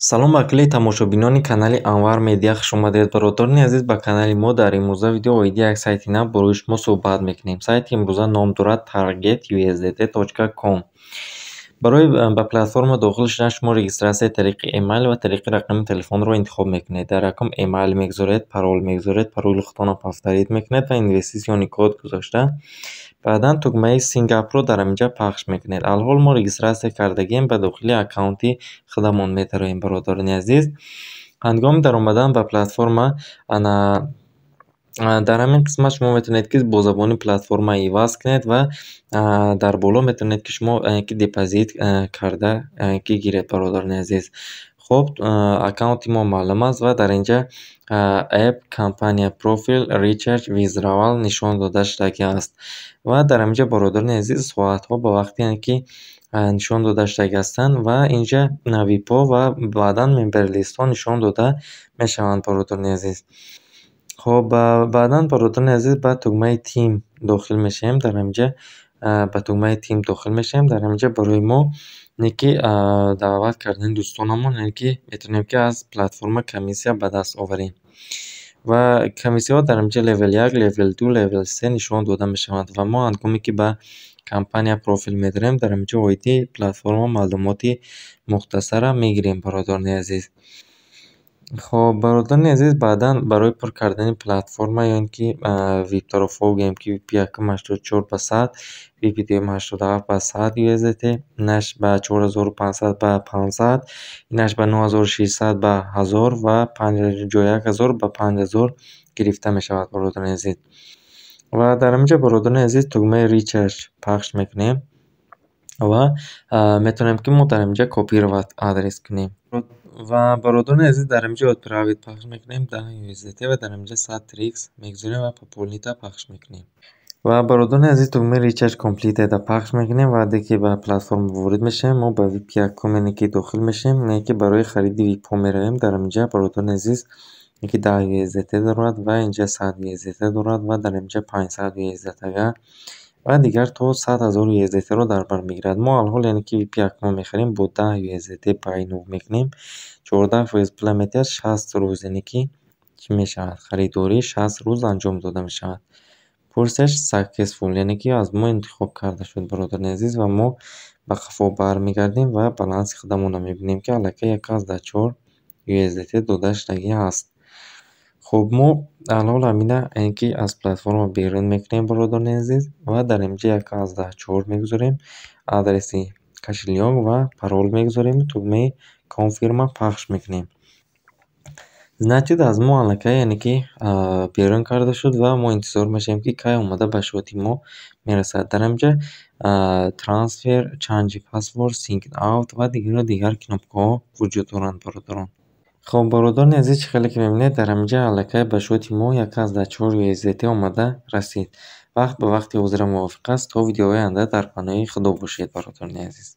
салом ба кулли тамошобинони канали анвар медия хуш омадед бародарони азиз ба канали мо дар имрӯза видео оиди як сайти нав барои шумо суҳбат мекунем сайти имрӯза ном дорад таргет usdt com барои э, ба платформа дохил шудан шумо регистратсияи тариқи email ва тариқи рақами телефонро интихоб мекунед дар рақам email мегзоред парол мегзоред пароли хутона пафтарид мекунед ва инвестисиони код гузошта بعدن تگمه سینگاپور رو در اینجا پخش میکنید الهول ما رگیستراسی کردگیم به داخلی اکاونتی خدمون میتراییم برادران عزیز هنگام در اومدن به پلتفرم انا در همین قسمت شما میتونید که با پلتفرم ایواز کنید و در بالا میتونید که شما که دیپازیت کرده که گیرید برادران عزیز хуб э, аккаунти мо маълум аст ва дар инҷа ап э, компания профил речард визравал нишон дода шудагиаст ва дар ҳамиҷа бародарони азиз соатҳо ба вақте ан ки э, нишон дода шудагиҳастанд ва инҷа випо ва баъдан мемберлистҳо нишон дода мешаванд бародарони азиз хуб баъдан бародарони азиз ба тугмаи тим дохил мешавем дар ҳамиҷа ба тугмаи тим дохил мешавем дар ҳамаҷа барои мо не ки даъват кардани дӯстонамон яъне ки метонем ки аз платформа комиссия ба даст оварем ва комиссияҳо дар ҳамаҷа левел як левел ду левел се нишон дода мешаванд ва мо ҳангоме ки ба компания профил медорем дар ҳамаҷа оиди платформа маълумоти мухтасара мегирем бародарони азиз хоб бародарони азиз баъдан барои пур кардани платформа ё ин ки виптарофогем ки вп ба сад vpt87 ба сад usdt инаш ба 4500 ба 500 инаш ба 9600 ба 1000 ва ҷои 1000 ба 5000 гирифта мешавад бародарони азиз ва дар ҳамин ҷо бародарони азиз тугмаи ричард пахш мекунем ва метонем ки мо дар ҳамин ҷо копировад адрес кунем و Baradona در اینجا پراوید پخش میکنیم در USDT و در اینجا 100 تریکس میگذاریم و پاپولنیتا پخش میکنیم و برادران عزیز دکمه ریچارج کامپلیت پخش میکنیم و که به پلتفرم وارد میشه ما به وی پی که داخل میشیم نه که برای خرید وی پو میرویم در اینجا برادران عزیز یکی ده یوزدت دارد و اینجا 100 یوزدت دارد و در اینجا 500 یوزدت ва дигар то 100 0 usdtро дар бар мегирад мо алҳол яъне ки вп акмо мехарем бо 10 usdt пай нув мекунем 14 фоиз пула метиҳад 6 рӯз яъне ки чӣ мешавад харидори 6 рӯз анҷом дода мешавад пурсиш саксесфул яъне ки аз мо интихоб карда шуд бародари азиз ва мо ба хафо бармегардем ва баланси хадамона мебинем ки аллакай 1 аз 4 usdt додашдагӣ аст хуб мо алол амина инки аз платформа берун мекунем биродарони азиз ва дар имҷо як аз даҳчор мегузорем адреси кашилёк ва парол мегузорем тугмаи конфирма пахш мекунем значит аз мо аллакай яъне ки берун карда шуд ва мо интизор мешавем ки кай омада ба шоти мо мерасад дар амҷа трансфер чанҷи пасворд синкд аут ва дигару дигар кнопкаҳо вуҷуд доранд бародарон хуб бародарони азиз чӣ хеле ки мебинед дар ҳамиҷа аллакай ба шоти мо яка аз дачор зт омада расид вақт ба вақти ҳозира мувофиқ аст то видеои оянда дар панои худо бошед бародарони азиз